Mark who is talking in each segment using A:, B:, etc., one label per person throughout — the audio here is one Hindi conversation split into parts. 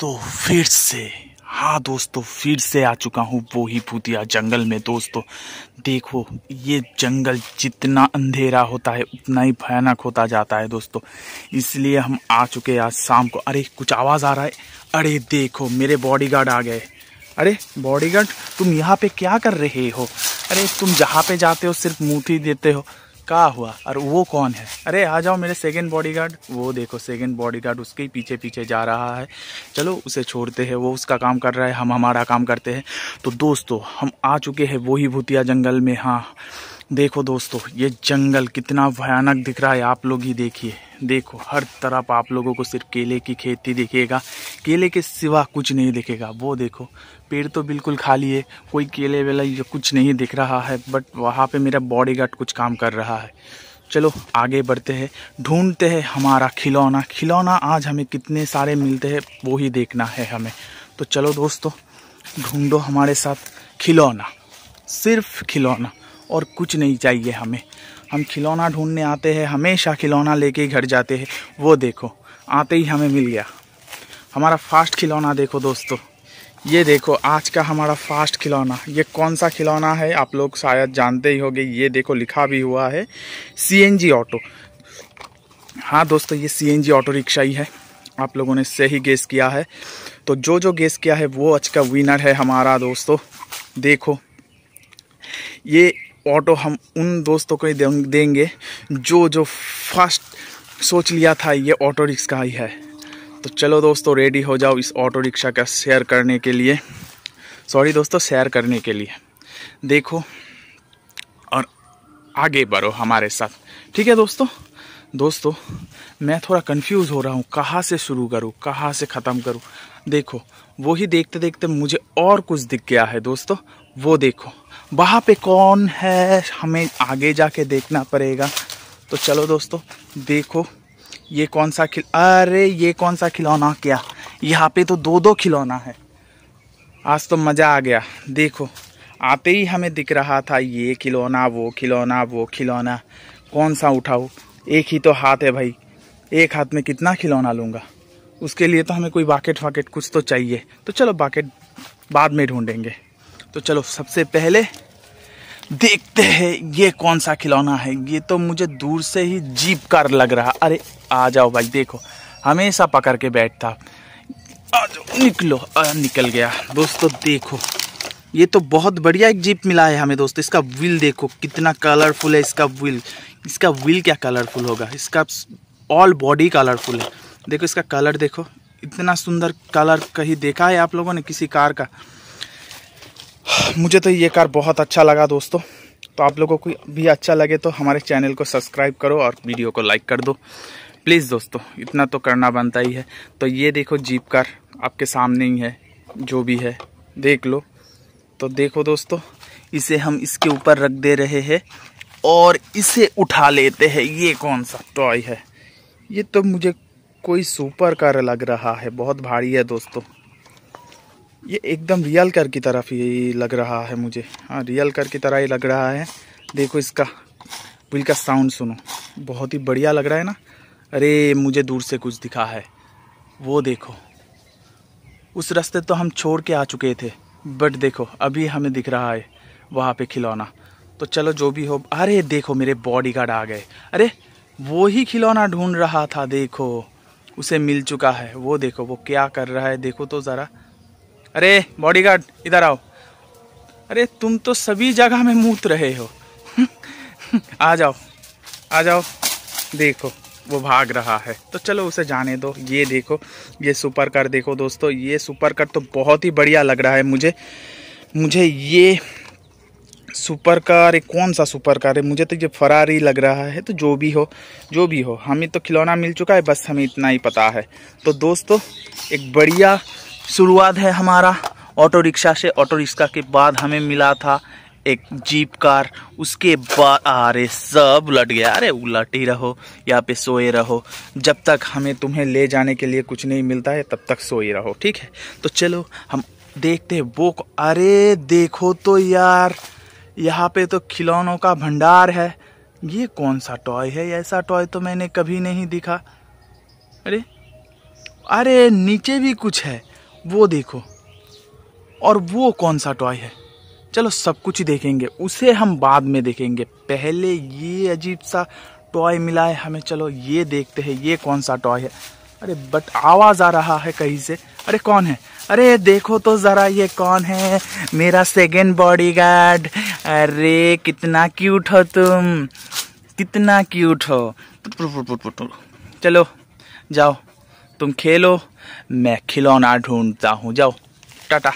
A: तो फिर से हाँ दोस्तों फिर से आ चुका हूँ वो ही भूतिया जंगल में दोस्तों देखो ये जंगल जितना अंधेरा होता है उतना ही भयानक होता जाता है दोस्तों इसलिए हम आ चुके हैं आज शाम को अरे कुछ आवाज़ आ रहा है अरे देखो मेरे बॉडीगार्ड आ गए अरे बॉडीगार्ड तुम यहाँ पे क्या कर रहे हो अरे तुम जहाँ पे जाते हो सिर्फ मुँह देते हो का हुआ और वो कौन है अरे आ जाओ मेरे सेकेंड बॉडीगार्ड वो देखो सेकेंड बॉडीगार्ड उसके ही पीछे पीछे जा रहा है चलो उसे छोड़ते हैं वो उसका काम कर रहा है हम हमारा काम करते हैं तो दोस्तों हम आ चुके हैं वही भूतिया जंगल में हाँ देखो दोस्तों ये जंगल कितना भयानक दिख रहा है आप लोग ही देखिए देखो हर तरफ आप लोगों को सिर्फ केले की खेती दिखेगा केले के सिवा कुछ नहीं दिखेगा वो देखो पेड़ तो बिल्कुल खाली है कोई केले वेला कुछ नहीं दिख रहा है बट वहाँ पे मेरा बॉडी गार्ड कुछ काम कर रहा है चलो आगे बढ़ते हैं ढूंढते हैं हमारा खिलौना खिलौना आज हमें कितने सारे मिलते हैं वो ही देखना है हमें तो चलो दोस्तों ढूंढो हमारे साथ खिलौना सिर्फ खिलौना और कुछ नहीं चाहिए हमें हम खिलौना ढूंढने आते हैं हमेशा खिलौना लेके घर जाते हैं वो देखो आते ही हमें मिल गया हमारा फास्ट खिलौना देखो दोस्तों ये देखो आज का हमारा फास्ट खिलौना ये कौन सा खिलौना है आप लोग शायद जानते ही होंगे ये देखो लिखा भी हुआ है जी ऑटो हाँ दोस्तों ये जी ऑटो रिक्शा ही है आप लोगों ने सही गेस किया है तो जो जो गेस किया है वो आज का विनर है हमारा दोस्तों देखो ये ऑटो हम उन दोस्तों को ही देंगे जो जो फर्स्ट सोच लिया था ये ऑटो रिक्शा ही है तो चलो दोस्तों रेडी हो जाओ इस ऑटो रिक्शा का शेयर करने के लिए सॉरी दोस्तों शेयर करने के लिए देखो और आगे बढ़ो हमारे साथ ठीक है दोस्तों दोस्तों मैं थोड़ा कंफ्यूज हो रहा हूँ कहाँ से शुरू करूँ कहाँ से ख़त्म करूँ देखो वही देखते देखते मुझे और कुछ दिख गया है दोस्तों वो देखो वहाँ पे कौन है हमें आगे जाके देखना पड़ेगा तो चलो दोस्तों देखो ये कौन सा खिल अरे ये कौन सा खिलौना क्या यहाँ पे तो दो दो खिलौना है आज तो मज़ा आ गया देखो आते ही हमें दिख रहा था ये खिलौना वो खिलौना वो खिलौना कौन सा उठाओ एक ही तो हाथ है भाई एक हाथ में कितना खिलौना लूँगा उसके लिए तो हमें कोई बाकेट वाकेट कुछ तो चाहिए तो चलो बाकेट बाद में ढूंढेंगे तो चलो सबसे पहले देखते हैं ये कौन सा खिलौना है ये तो मुझे दूर से ही जीप कार लग रहा अरे आ जाओ भाई देखो हमेशा पकड़ के बैठता आ जाओ निकलो आ, निकल गया दोस्तों देखो ये तो बहुत बढ़िया एक जीप मिला है हमें दोस्तों इसका व्हील देखो कितना कलरफुल है इसका व्हील इसका व्हील क्या कलरफुल होगा इसका ऑल बॉडी कलरफुल है देखो इसका कलर देखो इतना सुंदर कलर कहीं देखा है आप लोगों ने किसी कार का मुझे तो ये कार बहुत अच्छा लगा दोस्तों तो आप लोगों को भी अच्छा लगे तो हमारे चैनल को सब्सक्राइब करो और वीडियो को लाइक कर दो प्लीज़ दोस्तों इतना तो करना बनता ही है तो ये देखो जीप कार आपके सामने ही है जो भी है देख लो तो देखो दोस्तों इसे हम इसके ऊपर रख दे रहे हैं और इसे उठा लेते हैं ये कौन सा टॉय है ये तो मुझे कोई सुपर कार लग रहा है बहुत भारी है दोस्तों ये एकदम रियल कर की तरफ ही लग रहा है मुझे हाँ रियल कर की तरह ही लग रहा है देखो इसका व्हील का साउंड सुनो बहुत ही बढ़िया लग रहा है ना अरे मुझे दूर से कुछ दिखा है वो देखो उस रास्ते तो हम छोड़ के आ चुके थे बट देखो अभी हमें दिख रहा है वहाँ पे खिलौना तो चलो जो भी हो अरे देखो मेरे बॉडी गार्ड आ गए अरे वो ही खिलौना ढूंढ रहा था देखो उसे मिल चुका है वो देखो वो क्या कर रहा है देखो तो ज़रा अरे बॉडीगार्ड इधर आओ अरे तुम तो सभी जगह में मूत रहे हो आ जाओ आ जाओ देखो वो भाग रहा है तो चलो उसे जाने दो ये देखो ये सुपर कार देखो दोस्तों ये सुपर कार तो बहुत ही बढ़िया लग रहा है मुझे मुझे ये सुपर कार एक कौन सा सुपर कार है मुझे तो ये फरारी लग रहा है तो जो भी हो जो भी हो हमें तो खिलौना मिल चुका है बस हमें इतना ही पता है तो दोस्तों एक बढ़िया शुरुआत है हमारा ऑटो रिक्शा से ऑटो रिक्शा के बाद हमें मिला था एक जीप कार उसके बाद अरे सब उलट गया अरे उलट ही रहो यहाँ पे सोए रहो जब तक हमें तुम्हें ले जाने के लिए कुछ नहीं मिलता है तब तक सोए रहो ठीक है तो चलो हम देखते हैं वो अरे देखो तो यार यहाँ पे तो खिलौनों का भंडार है ये कौन सा टॉय है ऐसा टॉय तो मैंने कभी नहीं दिखा अरे अरे नीचे भी कुछ है वो देखो और वो कौन सा टॉय है चलो सब कुछ ही देखेंगे उसे हम बाद में देखेंगे पहले ये अजीब सा टॉय मिला है हमें चलो ये देखते हैं ये कौन सा टॉय है अरे बट आवाज़ आ रहा है कहीं से अरे कौन है अरे देखो तो ज़रा ये कौन है मेरा सेकेंड बॉडी गार्ड अरे कितना क्यूट हो तुम कितना क्यूट हो चलो जाओ तुम खेलो मैं खिलौना ढूंढता हूँ जाओ टाटा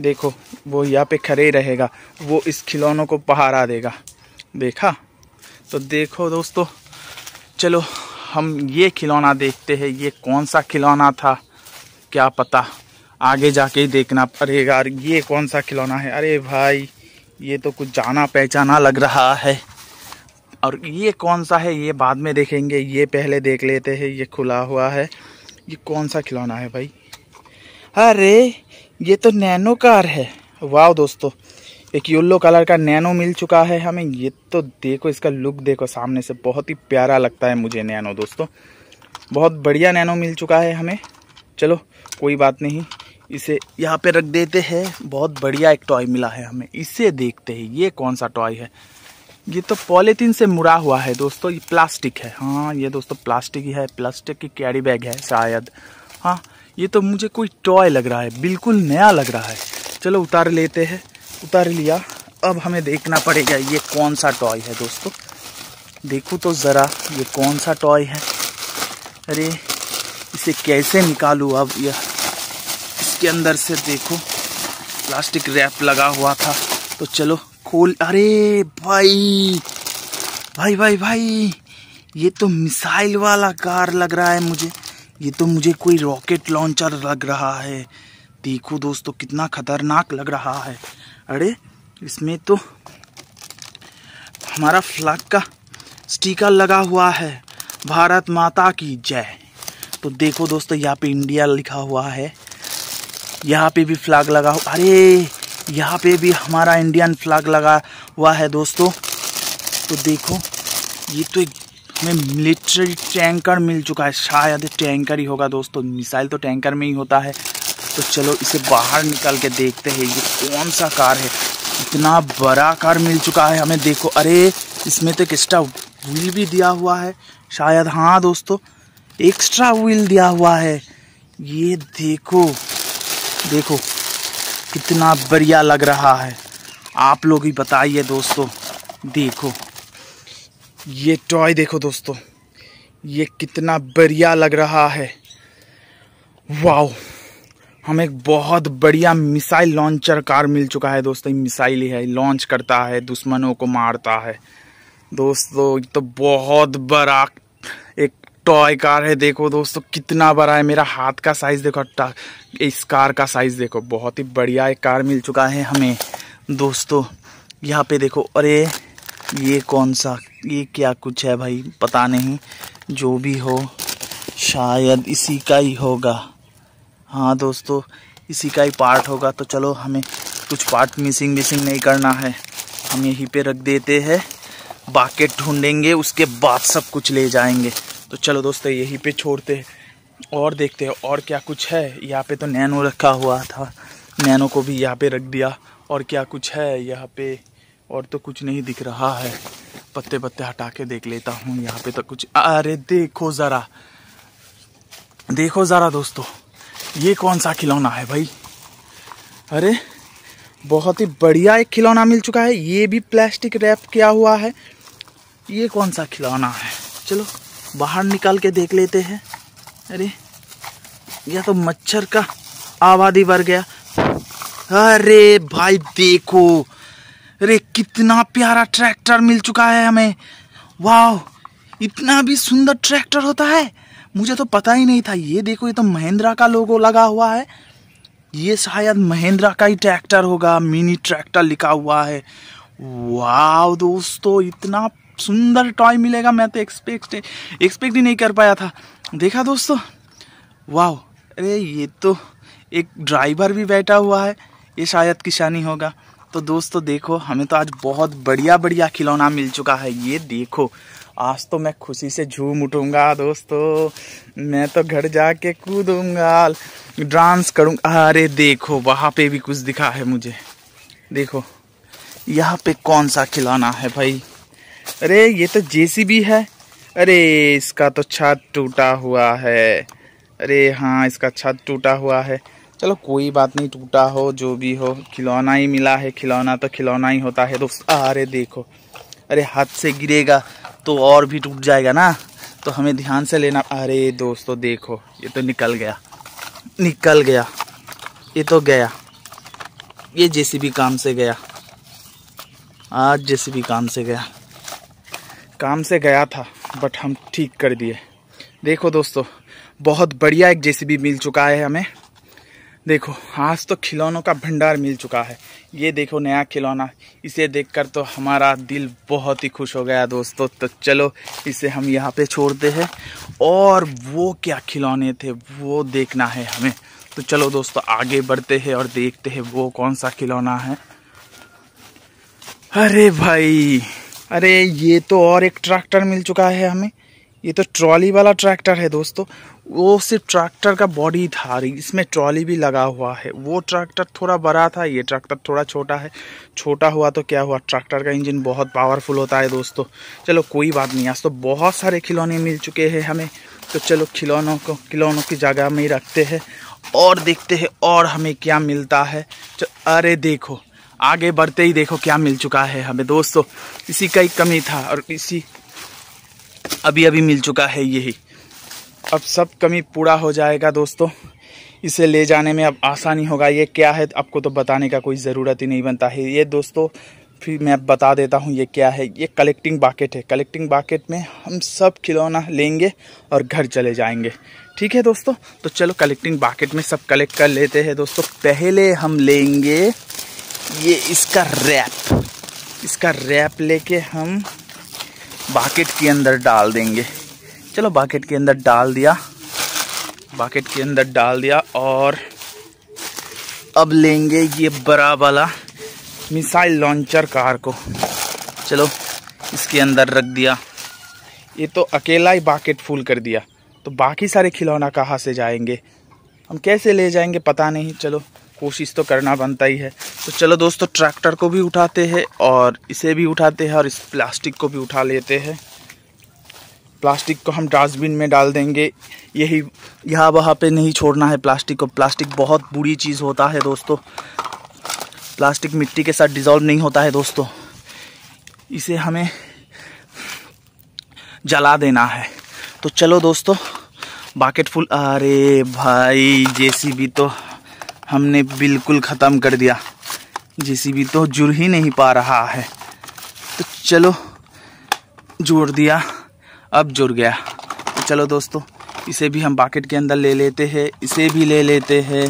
A: देखो वो यहाँ पे खड़े रहेगा वो इस खिलौनों को पहारा देगा देखा तो देखो दोस्तों चलो हम ये खिलौना देखते हैं ये कौन सा खिलौना था क्या पता आगे जाके ही देखना पड़ेगा यार ये कौन सा खिलौना है अरे भाई ये तो कुछ जाना पहचाना लग रहा है और ये कौन सा है ये बाद में देखेंगे ये पहले देख लेते हैं ये खुला हुआ है ये कौन सा खिलौना है भाई अरे ये तो नैनो कार है वाह दोस्तों एक येल्लो कलर का नैनो मिल चुका है हमें ये तो देखो इसका लुक देखो सामने से बहुत ही प्यारा लगता है मुझे नैनो दोस्तों बहुत बढ़िया नैनो मिल चुका है हमें चलो कोई बात नहीं इसे यहाँ पे रख देते हैं बहुत बढ़िया एक टॉय मिला है हमें इसे देखते हैं ये कौन सा टॉय है ये तो पॉलीथीन से मुड़ा हुआ है दोस्तों ये प्लास्टिक है हाँ ये दोस्तों प्लास्टिक ही है प्लास्टिक की कैरी बैग है शायद हाँ ये तो मुझे कोई टॉय लग रहा है बिल्कुल नया लग रहा है चलो उतार लेते हैं उतार लिया अब हमें देखना पड़ेगा ये कौन सा टॉय है दोस्तों देखो तो ज़रा ये कौन सा टॉय है अरे इसे कैसे निकालूँ अब यह इसके अंदर से देखो प्लास्टिक रैप लगा हुआ था तो चलो खोल अरे भाई भाई भाई भाई ये तो मिसाइल वाला कार लग रहा है मुझे ये तो मुझे कोई रॉकेट लॉन्चर लग रहा है देखो दोस्तों कितना खतरनाक लग रहा है अरे इसमें तो हमारा फ्लैग का स्टिकर लगा हुआ है भारत माता की जय तो देखो दोस्तों यहाँ पे इंडिया लिखा हुआ है यहाँ पे भी फ्लैग लगा हुआ अरे यहाँ पे भी हमारा इंडियन फ्लैग लगा हुआ है दोस्तों तो देखो ये तो हमें मिलिट्री टैंकर मिल चुका है शायद टैंकर ही होगा दोस्तों मिसाइल तो टैंकर में ही होता है तो चलो इसे बाहर निकल के देखते हैं ये कौन सा कार है इतना बड़ा कार मिल चुका है हमें देखो अरे इसमें तो एक एक्स्ट्रा व्हील भी दिया हुआ है शायद हाँ दोस्तों एक्स्ट्रा व्हील दिया हुआ है ये देखो देखो कितना बढ़िया लग रहा है आप लोग ही बताइए दोस्तों देखो ये टॉय देखो दोस्तों ये कितना बढ़िया लग रहा है वाओ हमें एक बहुत बढ़िया मिसाइल लॉन्चर कार मिल चुका है दोस्तों मिसाइल है लॉन्च करता है दुश्मनों को मारता है दोस्तों तो बहुत बड़ा टॉय कार है देखो दोस्तों कितना बड़ा है मेरा हाथ का साइज़ देखो इस कार का साइज़ देखो बहुत ही बढ़िया एक कार मिल चुका है हमें दोस्तों यहाँ पे देखो अरे ये कौन सा ये क्या कुछ है भाई पता नहीं जो भी हो शायद इसी का ही होगा हाँ दोस्तों इसी का ही पार्ट होगा तो चलो हमें कुछ पार्ट मिसिंग मिसिंग नहीं करना है हम यहीं पे रख देते हैं बाकेट ढूंढेंगे उसके बाद सब कुछ ले जाएंगे तो चलो दोस्तों यहीं पे छोड़ते हैं और देखते हैं और क्या कुछ है यहाँ पे तो नैनो रखा हुआ था नैनो को भी यहाँ पे रख दिया और क्या कुछ है यहाँ पे और तो कुछ नहीं दिख रहा है पत्ते पत्ते हटा के देख लेता हूँ यहाँ पे तो कुछ अरे देखो ज़रा देखो ज़रा दोस्तों ये कौन सा खिलौना है भाई अरे बहुत ही बढ़िया एक खिलौना मिल चुका है ये भी प्लास्टिक रैप किया हुआ है ये कौन सा खिलौना है चलो बाहर निकाल के देख लेते हैं अरे यह तो मच्छर का आबादी बढ़ गया अरे भाई देखो अरे कितना प्यारा ट्रैक्टर मिल चुका है हमें वाह इतना भी सुंदर ट्रैक्टर होता है मुझे तो पता ही नहीं था ये देखो ये तो महिंद्रा का लोगो लगा हुआ है ये शायद महिंद्रा का ही ट्रैक्टर होगा मिनी ट्रैक्टर लिखा हुआ है वाह दोस्तों इतना सुंदर टॉय मिलेगा मैं तो एक्सपेक्ट एक्सपेक्ट ही नहीं कर पाया था देखा दोस्तों वाह अरे ये तो एक ड्राइवर भी बैठा हुआ है ये शायद किसानी होगा तो दोस्तों देखो हमें तो आज बहुत बढ़िया बढ़िया खिलौना मिल चुका है ये देखो आज तो मैं खुशी से झूम उठूंगा दोस्तों मैं तो घर जाके कूदूंगा डांस करूंगा अरे देखो वहाँ पे भी कुछ दिखा है मुझे देखो यहाँ पे कौन सा खिलौना है भाई अरे ये तो जेसीबी है अरे इसका तो छत टूटा हुआ है अरे हाँ इसका छत टूटा हुआ है चलो कोई बात नहीं टूटा हो जो भी हो खिलौना ही मिला है खिलौना तो खिलौना ही होता है दोस्त अरे देखो अरे हाथ से गिरेगा तो और भी टूट जाएगा ना तो हमें ध्यान से लेना अरे दोस्तों देखो ये तो निकल गया निकल गया ये तो गया ये जेसीबी काम से गया आज जेसीबी काम से गया काम से गया था बट हम ठीक कर दिए देखो दोस्तों बहुत बढ़िया एक जेसीबी मिल चुका है हमें देखो आज तो खिलौनों का भंडार मिल चुका है ये देखो नया खिलौना इसे देखकर तो हमारा दिल बहुत ही खुश हो गया दोस्तों तो चलो इसे हम यहाँ पे छोड़ते हैं और वो क्या खिलौने थे वो देखना है हमें तो चलो दोस्तों आगे बढ़ते हैं और देखते हैं वो कौन सा खिलौना है अरे भाई अरे ये तो और एक ट्रैक्टर मिल चुका है हमें ये तो ट्रॉली वाला ट्रैक्टर है दोस्तों वो सिर्फ ट्रैक्टर का बॉडी था इसमें ट्रॉली भी लगा हुआ है वो ट्रैक्टर थोड़ा बड़ा था ये ट्रैक्टर थोड़ा छोटा है छोटा हुआ तो क्या हुआ ट्रैक्टर का इंजन बहुत पावरफुल होता है दोस्तों चलो कोई बात नहीं आज तो बहुत सारे खिलौने मिल चुके हैं हमें तो चलो खिलौनों को खिलौनों की जगह में ही रखते हैं और देखते हैं और हमें क्या मिलता है अरे देखो आगे बढ़ते ही देखो क्या मिल चुका है हमें दोस्तों इसी का ही कमी था और इसी अभी अभी मिल चुका है यही अब सब कमी पूरा हो जाएगा दोस्तों इसे ले जाने में अब आसानी होगा ये क्या है आपको तो बताने का कोई ज़रूरत ही नहीं बनता है ये दोस्तों फिर मैं बता देता हूँ ये क्या है ये कलेक्टिंग बाकेट है कलेक्टिंग बाकेट में हम सब खिलौना लेंगे और घर चले जाएंगे ठीक है दोस्तों तो चलो कलेक्टिंग बाकेट में सब कलेक्ट कर लेते हैं दोस्तों पहले हम लेंगे ये इसका रैप इसका रैप लेके हम बाकेट के अंदर डाल देंगे चलो बाकेट के अंदर डाल दिया बाकेट के अंदर डाल दिया और अब लेंगे ये बड़ा वाला मिसाइल लॉन्चर कार को चलो इसके अंदर रख दिया ये तो अकेला ही बाकेट फुल कर दिया तो बाकी सारे खिलौना कहाँ से जाएंगे हम कैसे ले जाएंगे पता नहीं चलो कोशिश तो करना बनता ही है तो चलो दोस्तों ट्रैक्टर को भी उठाते हैं और इसे भी उठाते हैं और इस प्लास्टिक को भी उठा लेते हैं प्लास्टिक को हम डस्टबिन में डाल देंगे यही यहाँ वहाँ पे नहीं छोड़ना है प्लास्टिक को प्लास्टिक बहुत बुरी चीज़ होता है दोस्तों प्लास्टिक मिट्टी के साथ डिज़ोल्व नहीं होता है दोस्तों इसे हमें जला देना है तो चलो दोस्तों बाकेट फुल अरे भाई जेसीबी तो हमने बिल्कुल ख़त्म कर दिया जेसीबी तो जुड़ ही नहीं पा रहा है तो चलो जोड़ दिया अब जुड़ गया तो चलो दोस्तों इसे भी हम बाकेट के अंदर ले लेते हैं इसे भी ले लेते हैं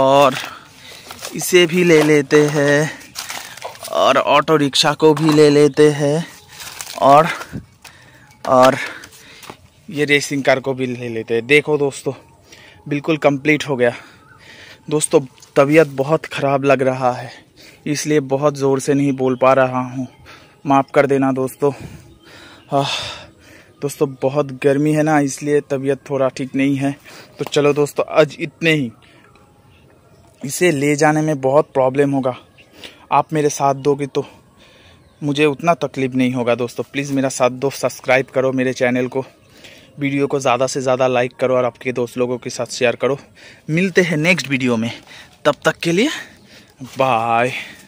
A: और इसे भी ले लेते हैं और ऑटो रिक्शा को भी ले लेते हैं और और ये रेसिंग कार को भी ले लेते हैं देखो दोस्तों बिल्कुल कंप्लीट हो गया दोस्तों तबीयत बहुत ख़राब लग रहा है इसलिए बहुत ज़ोर से नहीं बोल पा रहा हूँ माफ़ कर देना दोस्तों हाँ दोस्तों बहुत गर्मी है ना इसलिए तबीयत थोड़ा ठीक नहीं है तो चलो दोस्तों आज इतने ही इसे ले जाने में बहुत प्रॉब्लम होगा आप मेरे साथ दोगे तो मुझे उतना तकलीफ़ नहीं होगा दोस्तों प्लीज़ मेरा साथ दो सब्सक्राइब करो मेरे चैनल को वीडियो को ज़्यादा से ज़्यादा लाइक करो और आपके दोस्त लोगों के साथ शेयर करो मिलते हैं नेक्स्ट वीडियो में तब तक के लिए बाय